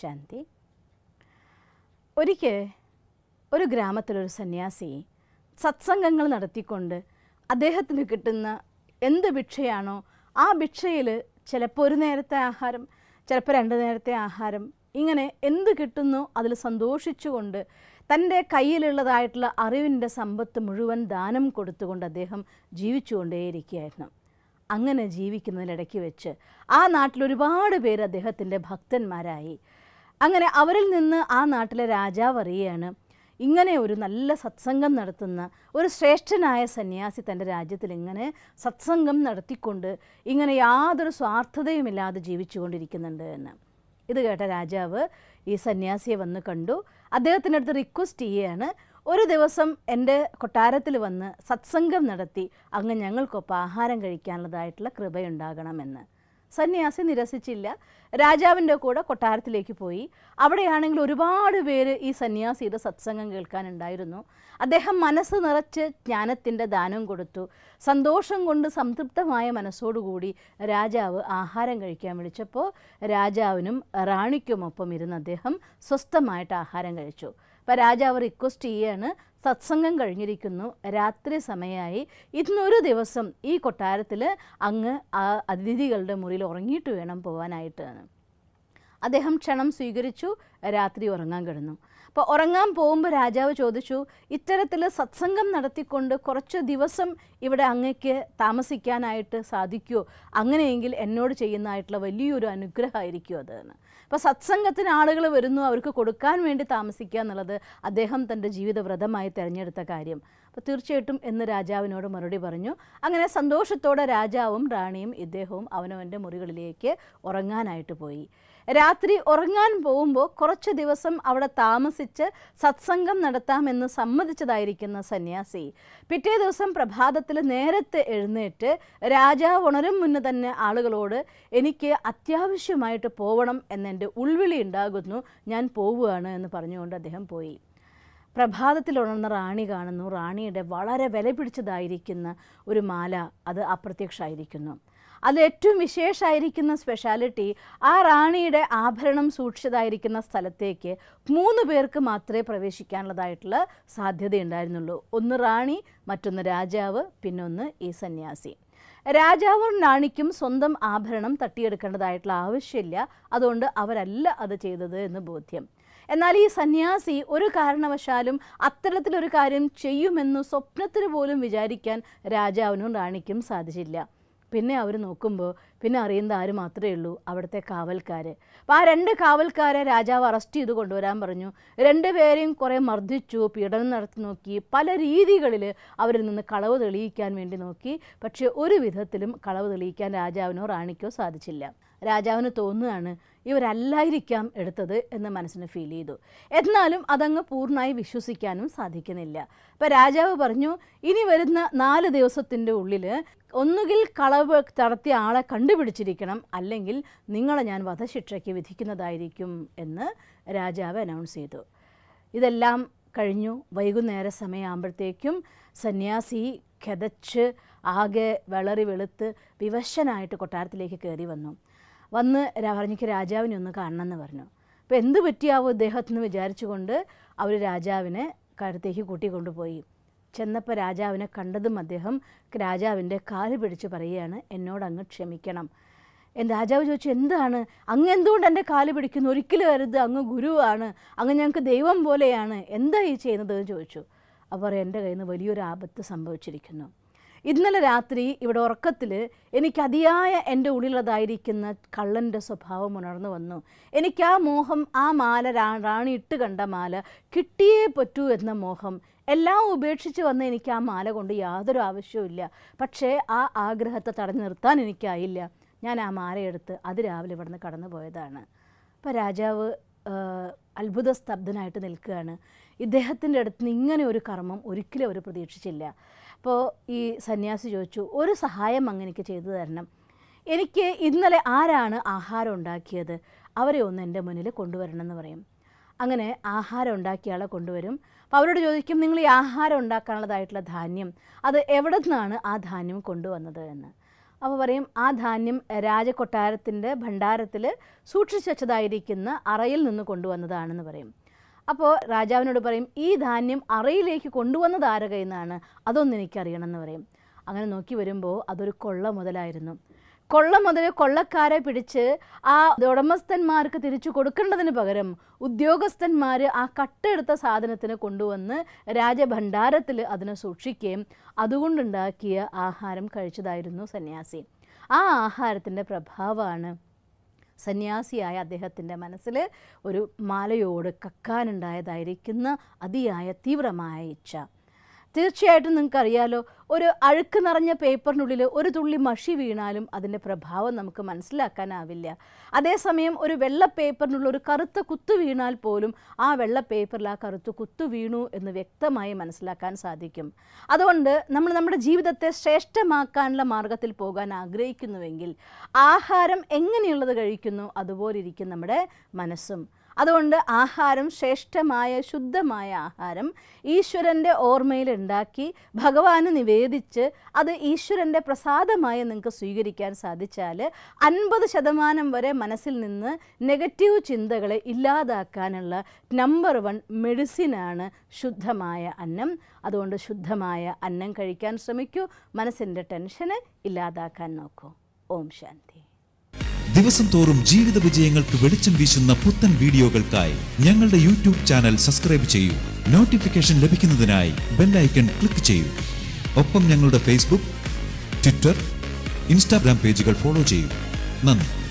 ശാന്തി ഒരിക്കൽ ഒരു ഗ്രാമത്തിലൊരു സന്യാസി സത്സംഗങ്ങൾ നടത്തിക്കൊണ്ട് അദ്ദേഹത്തിന് കിട്ടുന്ന എന്ത് ഭിക്ഷയാണോ ആ ഭിക്ഷയിൽ ചിലപ്പോൾ ഒരു നേരത്തെ ആഹാരം ചിലപ്പോൾ രണ്ട് നേരത്തെ ആഹാരം ഇങ്ങനെ എന്ത് കിട്ടുന്നു അതിൽ സന്തോഷിച്ചുകൊണ്ട് തൻ്റെ കയ്യിലുള്ളതായിട്ടുള്ള അറിവിൻ്റെ സമ്പത്ത് മുഴുവൻ ദാനം കൊടുത്തുകൊണ്ട് അദ്ദേഹം ജീവിച്ചുകൊണ്ടേയിരിക്കുകയായിരുന്നു അങ്ങനെ ജീവിക്കുന്നതിനിടയ്ക്ക് വെച്ച് ആ നാട്ടിൽ ഒരുപാട് പേര് അദ്ദേഹത്തിൻ്റെ ഭക്തന്മാരായി അങ്ങനെ അവരിൽ നിന്ന് ആ നാട്ടിലെ രാജാവ് അറിയുകയാണ് ഇങ്ങനെ ഒരു നല്ല സത്സംഗം നടത്തുന്ന ഒരു ശ്രേഷ്ഠനായ സന്യാസി തൻ്റെ രാജ്യത്തിൽ ഇങ്ങനെ സത്സംഗം നടത്തിക്കൊണ്ട് ഇങ്ങനെ യാതൊരു സ്വാർത്ഥതയുമില്ലാതെ ജീവിച്ചുകൊണ്ടിരിക്കുന്നുണ്ട് എന്ന് ഇത് കേട്ട രാജാവ് ഈ സന്യാസിയെ വന്ന് കണ്ടു അദ്ദേഹത്തിൻ്റെ അടുത്ത് റിക്വസ്റ്റ് ചെയ്യുകയാണ് ഒരു ദിവസം എൻ്റെ കൊട്ടാരത്തിൽ വന്ന് സത്സംഗം നടത്തി അങ്ങ് ഞങ്ങൾക്കൊപ്പം ആഹാരം കഴിക്കാനുള്ളതായിട്ടുള്ള കൃപയുണ്ടാകണമെന്ന് സന്യാസി നിരസിച്ചില്ല രാജാവിൻ്റെ കൂടെ കൊട്ടാരത്തിലേക്ക് പോയി അവിടെയാണെങ്കിൽ ഒരുപാട് പേര് ഈ സന്യാസിയുടെ സത്സംഗം കേൾക്കാനുണ്ടായിരുന്നു അദ്ദേഹം മനസ്സ് നിറച്ച് ജ്ഞാനത്തിൻ്റെ ദാനം കൊടുത്തു സന്തോഷം കൊണ്ട് സംതൃപ്തമായ മനസ്സോടുകൂടി രാജാവ് ആഹാരം കഴിക്കാൻ വിളിച്ചപ്പോൾ രാജാവിനും റാണിക്കുമൊപ്പം ഇരുന്ന് അദ്ദേഹം സ്വസ്ഥമായിട്ട് ആഹാരം കഴിച്ചു അപ്പോൾ രാജാവ് റിക്വസ്റ്റ് ചെയ്യാണ് സത്സംഗം കഴിഞ്ഞിരിക്കുന്നു രാത്രി സമയമായി ഇന്നൊരു ദിവസം ഈ കൊട്ടാരത്തിൽ അങ്ങ് ആ അതിഥികളുടെ മുറിയിൽ ഉറങ്ങിയിട്ട് വേണം പോകാനായിട്ട് അദ്ദേഹം ക്ഷണം സ്വീകരിച്ചു രാത്രി ഉറങ്ങാൻ കിടന്നു അപ്പോൾ ഉറങ്ങാൻ പോകുമ്പോൾ രാജാവ് ചോദിച്ചു ഇത്തരത്തിൽ സത്സംഗം നടത്തിക്കൊണ്ട് കുറച്ച് ദിവസം ഇവിടെ അങ്ങക്ക് താമസിക്കാനായിട്ട് സാധിക്കുമോ അങ്ങനെയെങ്കിൽ എന്നോട് ചെയ്യുന്നതായിട്ടുള്ള വലിയൊരു അനുഗ്രഹമായിരിക്കും അതെന്ന് അപ്പോൾ സത്സംഗത്തിന് ആളുകൾ വരുന്നു അവർക്ക് കൊടുക്കാൻ വേണ്ടി താമസിക്കുക എന്നുള്ളത് അദ്ദേഹം തൻ്റെ ജീവിതവ്രതമായി തിരഞ്ഞെടുത്ത കാര്യം അപ്പോൾ തീർച്ചയായിട്ടും എന്ന് രാജാവിനോട് മറുപടി പറഞ്ഞു അങ്ങനെ സന്തോഷത്തോടെ രാജാവും റാണിയും ഇദ്ദേഹവും അവനവൻ്റെ മുറികളിലേക്ക് ഉറങ്ങാനായിട്ട് പോയി രാത്രി ഉറങ്ങാൻ പോകുമ്പോൾ കുറച്ച് ദിവസം അവിടെ താമസിച്ച് സത്സംഗം നടത്താമെന്ന് സമ്മതിച്ചതായിരിക്കുന്ന സന്യാസി പിറ്റേ ദിവസം പ്രഭാതത്തിൽ നേരത്തെ എഴുന്നേറ്റ് രാജാവ് ഉണരും മുന്നേ തന്നെ ആളുകളോട് എനിക്ക് അത്യാവശ്യമായിട്ട് പോകണം എന്നെൻ്റെ ഉൾവിളി ഉണ്ടാകുന്നു ഞാൻ പോവുകയാണ് എന്ന് പറഞ്ഞുകൊണ്ട് അദ്ദേഹം പോയി പ്രഭാതത്തിൽ ഉണർന്ന റാണി കാണുന്നു റാണിയുടെ വളരെ വില പിടിച്ചതായിരിക്കുന്ന ഒരു മാല അത് അപ്രത്യക്ഷമായിരിക്കുന്നു ഏറ്റവും വിശേഷമായിരിക്കുന്ന സ്പെഷ്യാലിറ്റി ആ റാണിയുടെ ആഭരണം സൂക്ഷിച്ചതായിരിക്കുന്ന സ്ഥലത്തേക്ക് മൂന്ന് പേർക്ക് മാത്രമേ പ്രവേശിക്കാനുള്ളതായിട്ടുള്ള ഉണ്ടായിരുന്നുള്ളൂ ഒന്ന് റാണി മറ്റൊന്ന് രാജാവ് പിന്നൊന്ന് ഈ സന്യാസി രാജാവും റാണിക്കും സ്വന്തം ആഭരണം തട്ടിയെടുക്കേണ്ടതായിട്ടുള്ള ആവശ്യമില്ല അതുകൊണ്ട് അവരല്ല അത് ചെയ്തത് എന്ന് ബോധ്യം എന്നാൽ ഈ സന്യാസി ഒരു കാരണവശാലും അത്തരത്തിലൊരു കാര്യം ചെയ്യുമെന്ന് സ്വപ്നത്തിന് പോലും വിചാരിക്കാൻ രാജാവിനും റാണിക്കും സാധിച്ചില്ല പിന്നെ അവർ നോക്കുമ്പോൾ പിന്നെ അറിയുന്ന ആര് മാത്രമേ ഉള്ളൂ അവിടുത്തെ കാവൽക്കാർ അപ്പോൾ ആ രണ്ട് കാവൽക്കാരെ രാജാവ് അറസ്റ്റ് ചെയ്ത് കൊണ്ടുവരാൻ പറഞ്ഞു പേരെയും കുറേ മർദ്ദിച്ചു പീഡനം നടത്തി നോക്കി പല രീതികളിൽ അവരിൽ നിന്ന് കളവ് തെളിയിക്കാൻ വേണ്ടി നോക്കി പക്ഷേ ഒരു വിധത്തിലും കളവ് തെളിയിക്കാൻ രാജാവിനോ റാണിക്കോ സാധിച്ചില്ല രാജാവിന് തോന്നുകയാണ് ഇവരല്ലായിരിക്കാം എടുത്തത് എന്ന് മനസ്സിന് ഫീൽ ചെയ്തു എന്നാലും അതങ്ങ് പൂർണ്ണമായി വിശ്വസിക്കാനും സാധിക്കുന്നില്ല അപ്പോൾ രാജാവ് പറഞ്ഞു ഇനി വരുന്ന നാല് ദിവസത്തിൻ്റെ ഉള്ളിൽ ഒന്നുകിൽ കളവ് നടത്തിയ ആളെ കണ്ടുപിടിച്ചിരിക്കണം അല്ലെങ്കിൽ നിങ്ങളെ ഞാൻ വധശിക്ഷയ്ക്ക് വിധിക്കുന്നതായിരിക്കും എന്ന് രാജാവ് അനൗൺസ് ചെയ്തു ഇതെല്ലാം കഴിഞ്ഞു വൈകുന്നേര സമയമാകുമ്പോഴത്തേക്കും സന്യാസി ഖെതച്ച് ആകെ വളറി വെളുത്ത് വിവശനായിട്ട് കൊട്ടാരത്തിലേക്ക് കയറി വന്നു വന്ന് പറഞ്ഞിക്ക് രാജാവിനെ ഒന്ന് കാണണമെന്ന് പറഞ്ഞു അപ്പോൾ എന്ത് പറ്റിയാവോ ഇദ്ദേഹത്തിന് വിചാരിച്ചുകൊണ്ട് അവർ രാജാവിനെ കരുത്തേക്ക് കൂട്ടിക്കൊണ്ടുപോയി ചെന്നപ്പോൾ രാജാവിനെ കണ്ടതും അദ്ദേഹം രാജാവിൻ്റെ കാല് പിടിച്ച് പറയുകയാണ് എന്നോട് അങ്ങ് ക്ഷമിക്കണം എൻ്റെ രാജാവ് ചോദിച്ചു എന്താണ് അങ്ങ് എന്തുകൊണ്ട് എൻ്റെ കാല് പിടിക്കുന്നു ഒരിക്കലും വരുത് അങ്ങ് ഗുരുവാണ് അങ്ങ് ഞങ്ങൾക്ക് ദൈവം പോലെയാണ് എന്താ ഈ ചെയ്യുന്നത് ചോദിച്ചു അപ്പോൾ എൻ്റെ കയ്യിൽ നിന്ന് വലിയൊരു ആപത്ത് സംഭവിച്ചിരിക്കുന്നു ഇന്നലെ രാത്രി ഇവിടെ ഉറക്കത്തിൽ എനിക്ക് എൻ്റെ ഉള്ളിലതായിരിക്കുന്ന കള്ളൻ്റെ സ്വഭാവം ഉണർന്നു വന്നു എനിക്ക് ആ മോഹം ആ മാല റാണി ഇട്ട് കണ്ട മാല കിട്ടിയേ പറ്റൂ എന്ന മോഹം എല്ലാം ഉപേക്ഷിച്ച് വന്ന എനിക്ക് ആ മാല കൊണ്ട് യാതൊരു ആവശ്യവുമില്ല പക്ഷേ ആ ആഗ്രഹത്തെ തടഞ്ഞു നിർത്താൻ എനിക്കായില്ല ഞാൻ ആ മാലയെടുത്ത് അത് രാവിലെ ഇവിടുന്ന് കടന്നു പോയതാണ് അപ്പോൾ രാജാവ് അത്ഭുത സ്തബ്ധനായിട്ട് നിൽക്കുകയാണ് ഇദ്ദേഹത്തിൻ്റെ അടുത്ത് നിന്ന് ഇങ്ങനെ ഒരു കർമ്മം ഒരിക്കലും അവർ പ്രതീക്ഷിച്ചില്ല അപ്പോൾ ഈ സന്യാസി ചോദിച്ചു ഒരു സഹായം അങ്ങനെ ചെയ്തു തരണം എനിക്ക് ഇന്നലെ ആരാണ് ആഹാരം ഉണ്ടാക്കിയത് അവരെ ഒന്ന് എൻ്റെ മുന്നിൽ കൊണ്ടുവരണം എന്ന് പറയും അങ്ങനെ ആഹാരം ഉണ്ടാക്കിയ ആളെ കൊണ്ടുവരും അപ്പോൾ അവരോട് ചോദിക്കും നിങ്ങൾ ഈ ആഹാരം ഉണ്ടാക്കാനുള്ളതായിട്ടുള്ള ധാന്യം അത് എവിടെ നിന്നാണ് ആ ധാന്യം കൊണ്ടുവന്നത് എന്ന് അപ്പോൾ പറയും ആ ധാന്യം രാജകൊട്ടാരത്തിൻ്റെ ഭണ്ഡാരത്തിൽ സൂക്ഷിച്ചു വെച്ചതായിരിക്കുന്ന അറയിൽ നിന്ന് കൊണ്ടുവന്നതാണെന്ന് പറയും അപ്പോൾ രാജാവിനോട് പറയും ഈ ധാന്യം അറയിലേക്ക് കൊണ്ടുവന്നത് ആരെ കയ്യിൽ അതൊന്നും എനിക്കറിയണമെന്ന് പറയും അങ്ങനെ നോക്കി വരുമ്പോൾ അതൊരു കൊള്ള മുതലായിരുന്നു കൊള്ള മുതൽ കൊള്ളക്കാരെ പിടിച്ച് ആ ഉടമസ്ഥന്മാർക്ക് തിരിച്ചു കൊടുക്കേണ്ടതിന് പകരം ഉദ്യോഗസ്ഥന്മാർ ആ കട്ടെടുത്ത സാധനത്തിന് കൊണ്ടുവന്ന് രാജഭണ്ഡാരത്തിൽ അതിനെ സൂക്ഷിക്കുകയും അതുകൊണ്ടുണ്ടാക്കിയ ആഹാരം കഴിച്ചതായിരുന്നു സന്യാസി ആ ആഹാരത്തിൻ്റെ പ്രഭാവമാണ് സന്യാസിയായ അദ്ദേഹത്തിൻ്റെ മനസ്സിൽ ഒരു മാലയോട് കക്കാനുണ്ടായതായിരിക്കുന്ന അതിയായ തീവ്രമായ ഇച്ഛ തീർച്ചയായിട്ടും നിങ്ങൾക്കറിയാലോ ഒരു അഴുക്ക് നിറഞ്ഞ പേപ്പറിനുള്ളിൽ ഒരു തുള്ളി മഷി വീണാലും അതിൻ്റെ പ്രഭാവം നമുക്ക് മനസ്സിലാക്കാനാവില്ല അതേസമയം ഒരു വെള്ള പേപ്പറിനുള്ള ഒരു കറുത്ത കുത്തു വീണാൽ പോലും ആ വെള്ള പേപ്പറിൽ ആ കറുത്ത കുത്തു വീണു എന്ന് വ്യക്തമായി മനസ്സിലാക്കാൻ സാധിക്കും അതുകൊണ്ട് നമ്മൾ നമ്മുടെ ജീവിതത്തെ ശ്രേഷ്ഠമാക്കാനുള്ള മാർഗത്തിൽ പോകാൻ ആഗ്രഹിക്കുന്നുവെങ്കിൽ ആഹാരം എങ്ങനെയുള്ളത് കഴിക്കുന്നു അതുപോലെ ഇരിക്കും നമ്മുടെ മനസ്സും അതുകൊണ്ട് ആഹാരം ശ്രേഷ്ഠമായ ശുദ്ധമായ ആഹാരം ഈശ്വരൻ്റെ ഓർമ്മയിൽ ഉണ്ടാക്കി ഭഗവാന് നിവേദിച്ച് അത് ഈശ്വരൻ്റെ പ്രസാദമായി നിങ്ങൾക്ക് സ്വീകരിക്കാൻ സാധിച്ചാൽ അൻപത് ശതമാനം വരെ മനസ്സിൽ നിന്ന് നെഗറ്റീവ് ചിന്തകളെ ഇല്ലാതാക്കാനുള്ള നമ്പർ വൺ മെഡിസിനാണ് ശുദ്ധമായ അന്നം അതുകൊണ്ട് ശുദ്ധമായ അന്നം കഴിക്കാൻ ശ്രമിക്കൂ മനസ്സിൻ്റെ ടെൻഷന് ഇല്ലാതാക്കാൻ നോക്കൂ ഓം ശാന്തി ദിവസം തോറും ജീവിത വിജയങ്ങൾക്ക് വെളിച്ചം വീശുന്ന പുത്തൻ വീഡിയോകൾക്കായി ഞങ്ങളുടെ യൂട്യൂബ് ചാനൽ സബ്സ്ക്രൈബ് ചെയ്യൂ നോട്ടിഫിക്കേഷൻ ലഭിക്കുന്നതിനായി ബെല്ലൈക്കൺ ക്ലിക്ക് ചെയ്യൂ ഒപ്പം ഞങ്ങളുടെ ഫേസ്ബുക്ക് ട്വിറ്റർ ഇൻസ്റ്റാഗ്രാം പേജുകൾ ഫോളോ ചെയ്യൂ നന്ദി